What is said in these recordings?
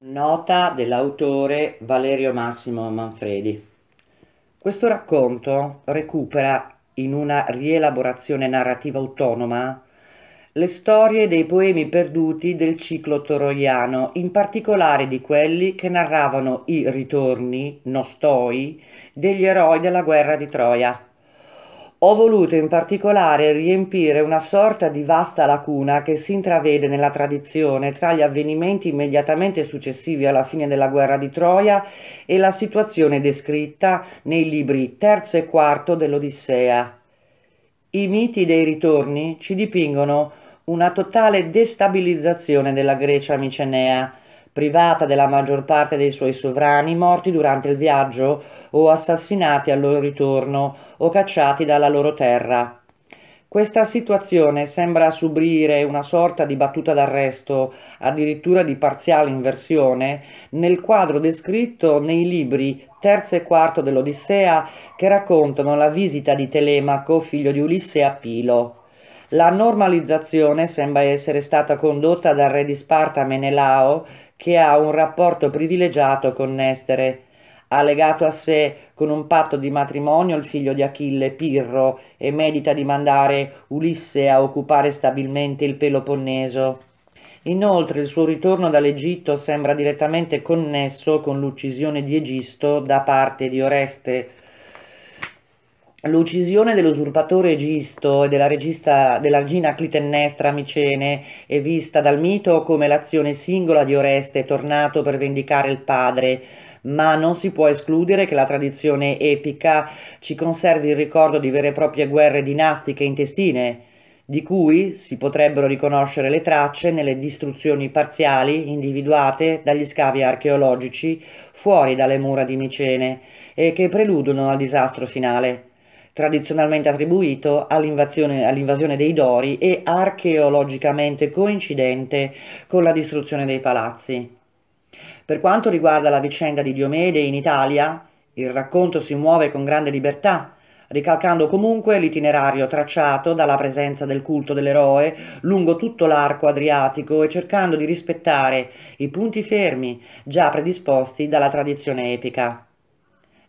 Nota dell'autore Valerio Massimo Manfredi. Questo racconto recupera in una rielaborazione narrativa autonoma le storie dei poemi perduti del ciclo toroiano, in particolare di quelli che narravano i ritorni, nostoi, degli eroi della guerra di Troia. Ho voluto in particolare riempire una sorta di vasta lacuna che si intravede nella tradizione tra gli avvenimenti immediatamente successivi alla fine della guerra di Troia e la situazione descritta nei libri terzo e quarto dell'Odissea. I miti dei ritorni ci dipingono una totale destabilizzazione della Grecia micenea, privata della maggior parte dei suoi sovrani morti durante il viaggio o assassinati al loro ritorno o cacciati dalla loro terra. Questa situazione sembra subire una sorta di battuta d'arresto, addirittura di parziale inversione, nel quadro descritto nei libri terzo e quarto dell'Odissea che raccontano la visita di Telemaco, figlio di Ulisse a Pilo. La normalizzazione sembra essere stata condotta dal re di Sparta Menelao, che ha un rapporto privilegiato con Nestere. Ha legato a sé con un patto di matrimonio il figlio di Achille, Pirro, e medita di mandare Ulisse a occupare stabilmente il Peloponneso. Inoltre il suo ritorno dall'Egitto sembra direttamente connesso con l'uccisione di Egisto da parte di Oreste, L'uccisione dell'usurpatore Egisto e della, regista, della regina Clitennestra Micene è vista dal mito come l'azione singola di Oreste tornato per vendicare il padre, ma non si può escludere che la tradizione epica ci conservi il ricordo di vere e proprie guerre dinastiche intestine, di cui si potrebbero riconoscere le tracce nelle distruzioni parziali individuate dagli scavi archeologici fuori dalle mura di Micene e che preludono al disastro finale tradizionalmente attribuito all'invasione, all'invasione dei Dori e archeologicamente coincidente con la distruzione dei palazzi. Per quanto riguarda la vicenda di Diomede in Italia, il racconto si muove con grande libertà, ricalcando comunque l'itinerario tracciato dalla presenza del culto dell'eroe lungo tutto l'arco adriatico e cercando di rispettare i punti fermi già predisposti dalla tradizione epica.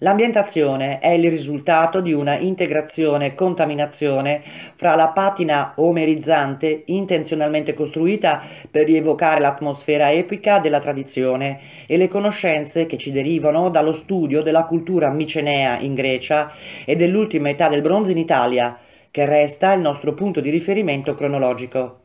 L'ambientazione è il risultato di una integrazione-contaminazione fra la patina omerizzante intenzionalmente costruita per rievocare l'atmosfera epica della tradizione e le conoscenze che ci derivano dallo studio della cultura micenea in Grecia e dell'ultima età del bronzo in Italia, che resta il nostro punto di riferimento cronologico.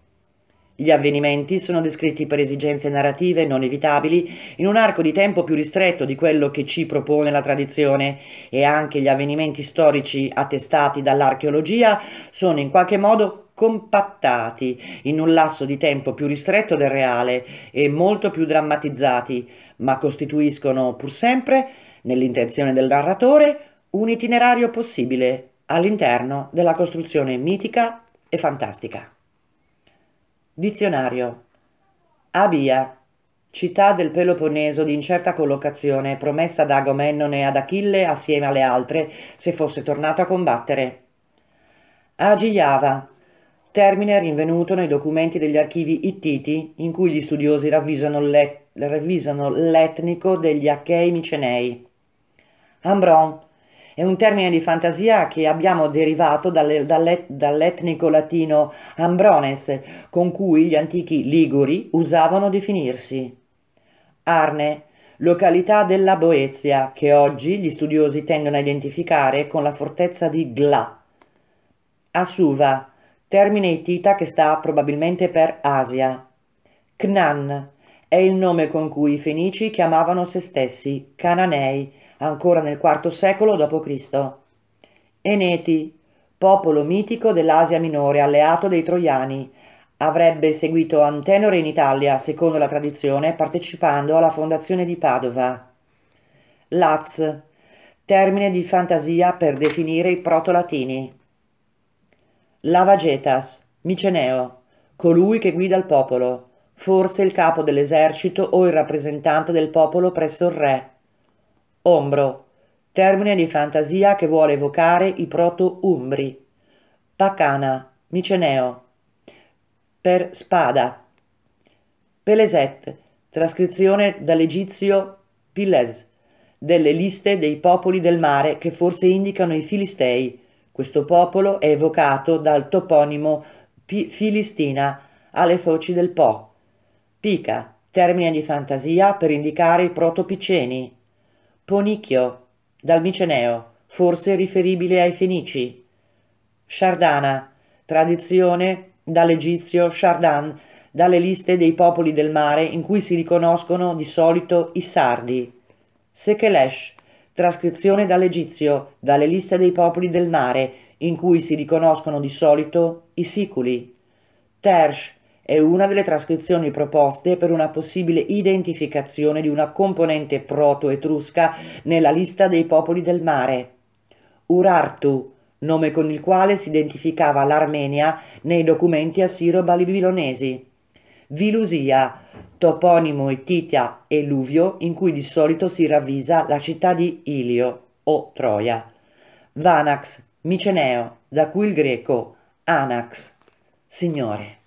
Gli avvenimenti sono descritti per esigenze narrative non evitabili in un arco di tempo più ristretto di quello che ci propone la tradizione e anche gli avvenimenti storici attestati dall'archeologia sono in qualche modo compattati in un lasso di tempo più ristretto del reale e molto più drammatizzati, ma costituiscono pur sempre, nell'intenzione del narratore, un itinerario possibile all'interno della costruzione mitica e fantastica. Dizionario. Abia, città del Peloponneso di incerta collocazione, promessa da Agomennone ad Achille assieme alle altre, se fosse tornato a combattere. Agiava, termine rinvenuto nei documenti degli archivi ittiti, in cui gli studiosi ravvisano, l'etnico degli Achei Micenei. Ambron, è un termine di fantasia che abbiamo derivato dall'etnico latino ambrones, con cui gli antichi liguri usavano definirsi. Arne, località della Boezia, che oggi gli studiosi tendono a identificare con la fortezza di Gla. Asuva, termine itita che sta probabilmente per Asia. Cnan è il nome con cui i fenici chiamavano se stessi, cananei, ancora nel IV secolo d.C. Eneti, popolo mitico dell'Asia Minore, alleato dei Troiani, avrebbe seguito Antenore in Italia, secondo la tradizione, partecipando alla fondazione di Padova. Laz, termine di fantasia per definire i proto-latini. Lavagetas, Miceneo, colui che guida il popolo, forse il capo dell'esercito o il rappresentante del popolo presso il re, Ombro, termine di fantasia che vuole evocare i proto-umbri. Pacana, miceneo. Per spada. Peleset, trascrizione dall'egizio Piles, delle liste dei popoli del mare che forse indicano i Filistei. Questo popolo è evocato dal toponimo P Filistina alle foci del Po. Pica, termine di fantasia per indicare i proto-piceni. Ponicchio, dal Miceneo, forse riferibile ai Fenici. Shardana, tradizione dall'egizio Shardan, dalle liste dei popoli del mare in cui si riconoscono di solito i sardi. Sekelesh, trascrizione dall'egizio, dalle liste dei popoli del mare in cui si riconoscono di solito i siculi. Tersh, è una delle trascrizioni proposte per una possibile identificazione di una componente proto-etrusca nella lista dei popoli del mare. Urartu, nome con il quale si identificava l'Armenia nei documenti assiro-babilonesi. Vilusia, toponimo etitia luvio in cui di solito si ravvisa la città di Ilio o Troia. Vanax, Miceneo, da cui il greco Anax, Signore.